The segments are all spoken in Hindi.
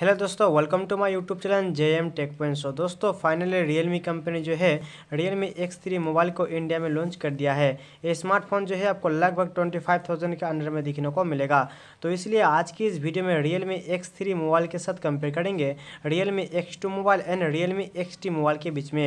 हेलो दोस्तों welcome to my YouTube channel J M tech point show दोस्तों फाइनली रियलमी कंपनी जो है रियलमी एक्स थ्री मोबाइल को इंडिया में लॉन्च कर दिया है ये स्मार्टफोन जो है आपको लगभग ट्वेंटी फाइव थाउजेंड के अंडर में दिखने को मिलेगा तो इसलिए आज की इस वीडियो में रियलमी एक्स थ्री मोबाइल के साथ कंपेयर करेंगे Realme X two mobile and Realme X T mobile के बीच में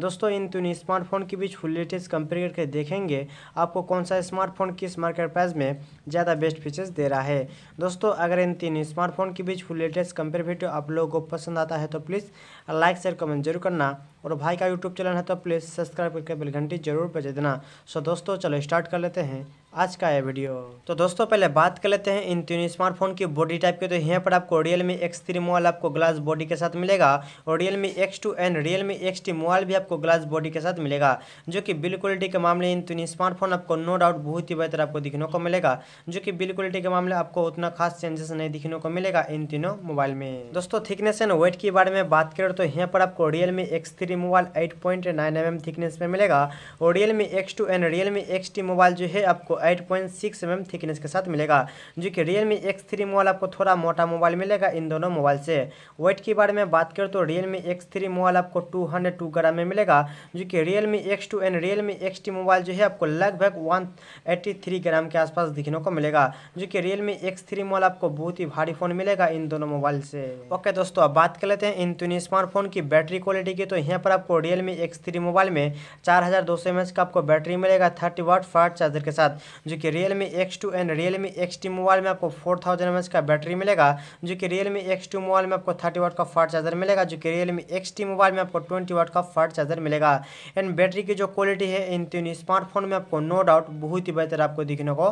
दोस्तों इन तीन स्मार्टफोन के बीच फुल लेटेस्ट कंपेयर करके देखेंगे आपको कौन सा स्मार्टफोन किस मार्केट प्राइस में ज़्यादा बेस्ट फीचर्स दे रहा है दोस्तों अगर इन तीन स्मार्टफोन के बीच फुल लेटेस्ट कंपेयर वीडियो आप लोगों को पसंद आता है तो प्लीज़ लाइक शेयर कमेंट जरूर करना और भाई का यूट्यूब चैनल है तो प्लीज़ सब्सक्राइब करके बेल घंटी जरूर भेज देना सो दोस्तों चलो स्टार्ट कर लेते हैं आज का ये वीडियो तो दोस्तों पहले बात कर लेते हैं इन तीनों स्मार्टफोन की बॉडी टाइप के तो यहाँ पर आपको Realme X three mobile आपको ग्लास बॉडी के साथ मिलेगा और Realme X two and Realme X T mobile भी आपको ग्लास बॉडी के साथ मिलेगा जो कि बिल क्वालिटी के मामले इन तीनों स्मार्टफोन आपको नो डाउट बहुत ही बेहतर आपको दिखने को मिलेगा जो कि बिल क्वालिटी के मामले आपको उतना खास चेंजेस नहीं दिखने को मिलेगा इन तीनों मोबाइल में दोस्तों थिकनेस एंड वेट के बारे में बात करें तो यहाँ पर आपको Realme X three mobile eight point nine M M thickness में मिलेगा और Realme X two and Realme X T mobile जो है आपको eight point six M thickness के साथ मिलेगा जो कि Realme X three mobile आपको थोड़ा मोटा मोबाइल मिलेगा इन दोनों मोबाइल से वेट के बारे में बात करें तो Realme X three mobile आपको टू हंड्रेड टू ग्राम में मिलेगा जो कि Realme X two and Realme X T mobile जो है आपको लगभग वन एट्टी थ्री ग्राम के आसपास दिखने को मिलेगा जो कि Realme X three mobile आपको बहुत ही भारी फ़ोन मिलेगा इन दोनों मोबाइल से ओके दोस्तों अब बात कर लेते हैं इन तीन स्मार्टफोन की बैटरी क्वालिटी की तो यहाँ पर आपको Realme X three mobile में चार हज़ार दो सौ एम एच का आपको बैटरी मिलेगा थर्टी वाट फास्ट चार्जर के साथ जो कि Realme X two and Realme X T mobile में आपको फोर थाउजेंड एम एच का बैटरी मिलेगा जो कि Realme X two mobile में आपको थर्टी वाट का फास्ट चार्जर मिलेगा जो कि Realme X T mobile में आपको ट्वेंटी वाट का फास्ट चार्जर मिलेगा एंड बैटरी की जो क्वालिटी है इन तीन स्मार्टफोन में आपको नो डाउट बहुत ही बेहतर आपको दिखने को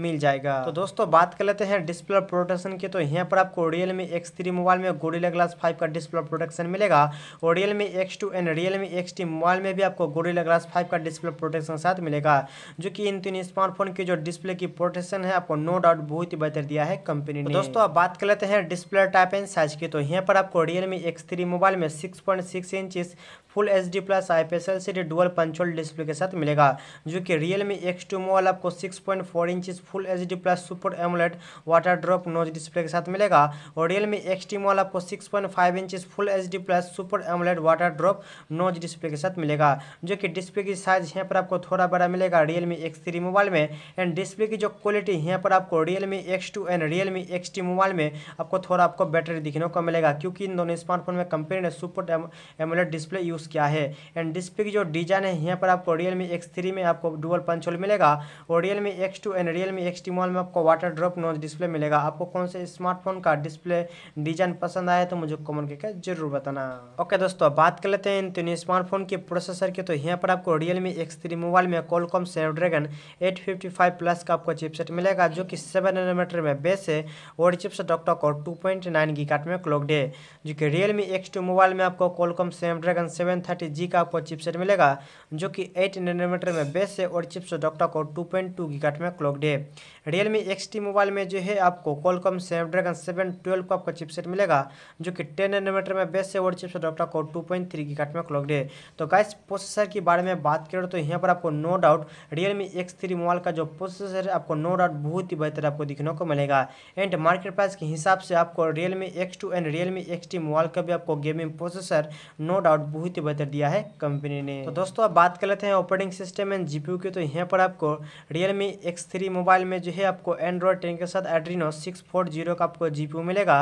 मिल जाएगा तो दोस्तों बात कर लेते हैं डिस्प्ले प्रोटेक्शन की तो यहाँ पर आपको Realme X three mobile में गोरिल्ला ग्लास फाइव का डिस्प्ले प्रोटेक्शन मिलेगा और Realme X two and Realme X T mobile में भी आपको गोरिल्ला ग्लास फाइव का डिस्प्ले प्रोटेक्शन साथ मिलेगा जो कि इन तीन स्मार्टफोन की जो डिस्प्ले की प्रोटेक्शन है आपको नो डाउट बहुत ही बेहतर दिया है कंपनी तो ने दोस्तों आप बात कर लेते हैं डिस्प्ले टाइप एंड साइज की तो यहाँ पर आपको Realme X three mobile में six point six inches full H D plus I P S L C D dual punch hole display के साथ मिलेगा जो कि Realme X two mobile आपको six point four inches full H D plus super AMOLED water drop notch display के साथ मिलेगा और रियलमी एक्स टी मॉल आपको six point five full H D plus super AMOLED water drop notch display के साथ मिलेगा जो कि डिस्प्ले की साइज यहाँ पर आपको थोड़ा बड़ा मिलेगा रियलमी एक्स थ्री मोबाइल में एंड डिस्प्ले की जो क्वालिटी यहाँ पर आपको Realme X two and Realme X T mobile में आपको थोड़ा आपको बैटरी दिखने को मिलेगा क्योंकि इन दोनों स्मार्टफोन में कंपनी ने सुपर एमोलेट डिस्प्ले यूज़ किया है एंड डिस्प्ले की जो डिजाइन है यहाँ पर आपको रियलमी एक्स थ्री में आपको डुअल पंचोल मिलेगा और Realme X two and Realme X T mobile में आपको वाटर ड्रॉप नोज डिस्प्ले मिलेगा आपको कौन से स्मार्टफोन का डिस्प्ले डिजाइन पसंद आया तो मुझे कमेंट करके जरूर बताना ओके दोस्तों बात कर लेते हैं इन स्मार्टफोन के प्रोसेसर की तो यहाँ पर आपको रियलमी एक्स थ्री मोबाइल में कॉलकॉम स्नैपड्रैगन एट प्लस का आपको चिपसेट मिलेगा जो कि सेवन एनोमीटर में बेस है और chipset octa core two point nine की काट में क्लॉक डे जो कि रियलमी एक्स टू मोबाइल में आपको Qualcomm dragon seven thirty G का आपको चिपसेट मिलेगा जो कि एट नैनोमीटर में बेस है और chips octa core two point two की काट में क्लॉक डे Realme X T mobile में जो है आपको कॉलकॉम स्नैपड्रैगन सेवन ट्वेल्व का आपका चिपसेट मिलेगा जो कि टेन एनोमीटर में बेस्ट है और चिपसेट आपका को टू पॉइंट थ्री की काट में क्लॉक है तो गाइस प्रोसेसर के बारे में बात करें तो यहाँ पर आपको no doubt Realme X three mobile का जो प्रोसेसर है आपको नो डाउट बहुत ही बेहतर आपको दिखने को मिलेगा एंड मार्केट प्राइस के हिसाब से आपको Realme X two and Realme X T mobile का भी आपको गेमिंग प्रोसेसर नो डाउट बहुत ही बेहतर दिया है कंपनी ने तो दोस्तों आप बात कर लेते हैं ऑपरेटिंग सिस्टम एंड जीपी की तो यहाँ पर आपको Realme X three mobile में जो है आपको एंड्रॉयड टेन के साथ एड्रीनो सिक्स फोर जीरो का आपको जी मिलेगा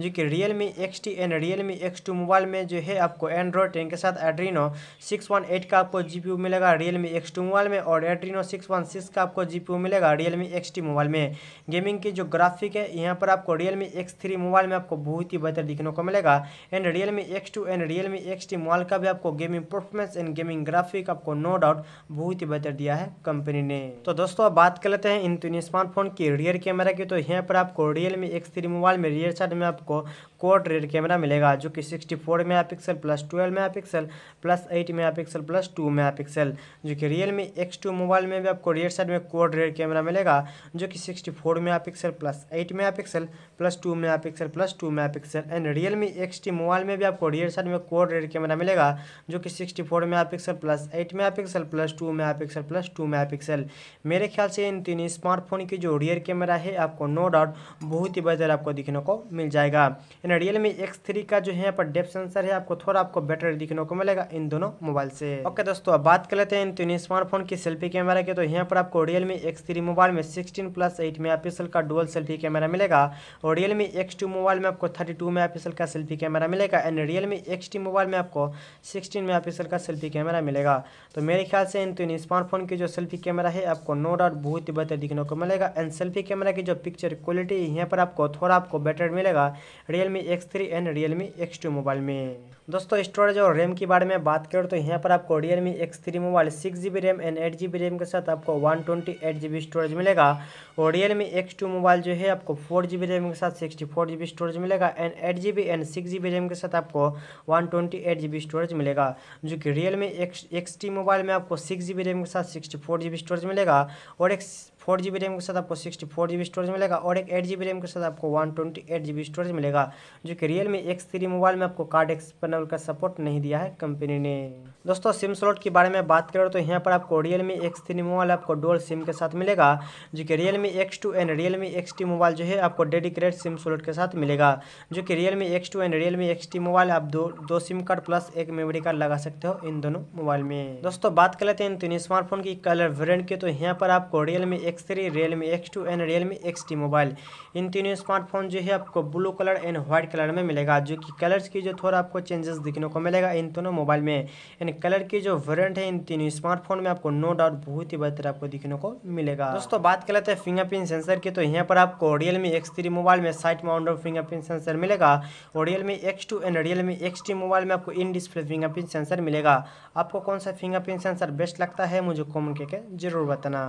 जो कि Realme X T and Realme X two mobile में जो है आपको एंड्रॉयड टेन के साथ एड्रीनो सिक्स वन एट का आपको जी मिलेगा Realme X two mobile में और एड्रीनो सिक्स वन सिक्स का आपको जी मिलेगा Realme X T mobile में गेमिंग की जो ग्राफिक है यहाँ पर आपको Realme X three mobile में आपको बहुत ही बेहतर दिखने को मिलेगा and Realme X two and Realme X T mobile का भी आपको gaming performance and gaming graphic आपको नो डाउट बहुत ही बेहतर दिया है कंपनी ने तो दोस्तों बात कर लेते हैं इन स्मार्टफोन की रियर कैमरा की तो यहाँ पर आपको Realme X three mobile में रियर साइड में आपको कोड रियर कैमरा मिलेगा जो कि sixty four megapixel plus twelve megapixel plus eight megapixel plus two megapixel जो कि real Realme x two mobile में भी आपको रियर साइड में कोड रियर कैमरा मिलेगा जो कि sixty four megapixel plus eight megapixel plus two megapixel plus two megapixel and Realme X T mobile में भी आपको रियर साइड में कोड रियर कैमरा मिलेगा जो कि sixty four megapixel plus eight megapixel plus two megapixel plus two megapixel मेरे ख्याल से इन तीन स्मार्टफोन की जो रियर कैमरा है आपको नो डाउट बहुत ही बेहतर आपको दिखने को मिल जाएगा इन रियल मी एक्स थ्री का जो है यहाँ पर डेप सेंसर है आपको थोड़ा आपको बेटर दिखने को मिलेगा इन दोनों मोबाइल से ओके दोस्तों अब बात कर लेते हैं इन तीन स्मार्टफोन की सेल्फी कैमरा के तो यहाँ पर आपको Realme X three mobile में sixteen plus eight megapixel का डुअल सेल्फी कैमरा मिलेगा और Realme X two mobile में आपको थर्टी टू मेगा पिक्सल का सेल्फी कैमरा मिलेगा and Realme X T mobile में आपको सिक्सटीन मेगा पिक्सल का सेल्फी कैमरा मिलेगा तो मेरे ख्याल से इन तीन स्मार्टफोन की जो सेल्फी कैमरा है आपको नो डाउट बहुत ही बेहतर देखने को मिलेगा एंड सेल्फी कैमरा की जो पिक्चर क्वालिटी यहाँ पर आपको थोड़ा आपको बेटर मिलेगा Realme X three and Realme X two mobile में दोस्तों स्टोरेज और रैम के बारे में बात करें तो यहाँ पर आपको Realme X three mobile six G B RAM and eight G B RAM के साथ आपको one twenty eight G B storage मिलेगा और Realme X two mobile जो है आपको फोर जी बी रैम के साथ sixty four G B storage मिलेगा and eight G B and six G B RAM के साथ आपको one twenty eight G B storage मिलेगा जो कि Realme X X T mobile में आपको सिक्स जी बी रैम के साथ sixty four G B storage मिलेगा और एक फोर जी बी रैम के साथ आपको sixty four G B storage मिलेगा और एक एट जी बी रैम के साथ आपको one twenty eight G B storage मिलेगा जो कि Realme X three mobile में आपको कार्ड एक्सपेनल का सपोर्ट नहीं दिया है कंपनी ने दोस्तों सिम स्लॉट के बारे में बात करें तो यहाँ पर आपको Realme X three mobile आपको डोल सिम के साथ मिलेगा जो कि Realme X two and Realme X T mobile जो है आपको डेडिकेटेड सिम स्लॉट के साथ मिलेगा जो कि Realme X two and Realme X T mobile आप दो दो सिम कार्ड प्लस एक मेमोरी कार्ड लगा सकते हो इन दोनों मोबाइल में दोस्तों बात कर लेते हैं इन तीन स्मार्टफोन की कलर वेरियंट की तो यहाँ पर आपको Realme X X three Realme X two and Realme X T mobile इन तीनों स्मार्टफोन जो है आपको blue colour and white colour में मिलेगा जो कि कलर्स की जो थोड़ा आपको चेंजेस दिखने को मिलेगा इन दोनों मोबाइल में इन कलर की जो वेरियंट है इन तीनों स्मार्टफोन में आपको नो डाउट बहुत ही बेहतर आपको दिखने को मिलेगा दोस्तों बात कर लेते हैं फिंगरप्रिंट सेंसर की तो यहाँ पर आपको रियलमी एक्स थ्री मोबाइल में साइट माउंड फिंगरप्रिंट सेंसर मिलेगा और Realme X two and Realme X T mobile में आपको इन डिस्प्ले फिंगरप्रिंट सेंसर मिलेगा आपको कौन सा फिंगरप्रिंट सेंसर बेस्ट लगता है मुझे कॉमेंट करके जरूर बताना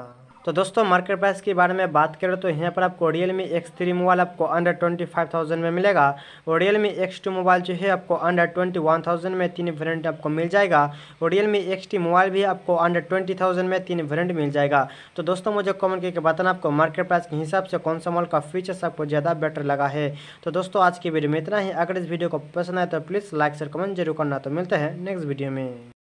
तो दोस्तों मार्केट प्राइस के बारे में बात करें तो यहाँ पर आपको Realme X three mobile आपको अंडर ट्वेंटी फाइव थाउजेंड में मिलेगा और Realme X two mobile जो है आपको अंडर ट्वेंटी वन थाउजेंड में तीन वेरेंट आपको मिल जाएगा और Realme X T mobile भी आपको अंडर ट्वेंटी थाउजेंड में तीन वेरेंट मिल जाएगा तो दोस्तों मुझे कमेंट करके बताना आपको मार्केट प्राइस के हिसाब से कौन सा मॉल का फीचर्स आपको ज़्यादा बेटर लगा है तो दोस्तों आज की वीडियो में इतना ही अगर इस वीडियो को पसंद आए तो प्लीज़ लाइक शेयर कमेंट जरूर करना तो मिलते हैं नेक्स्ट वीडियो में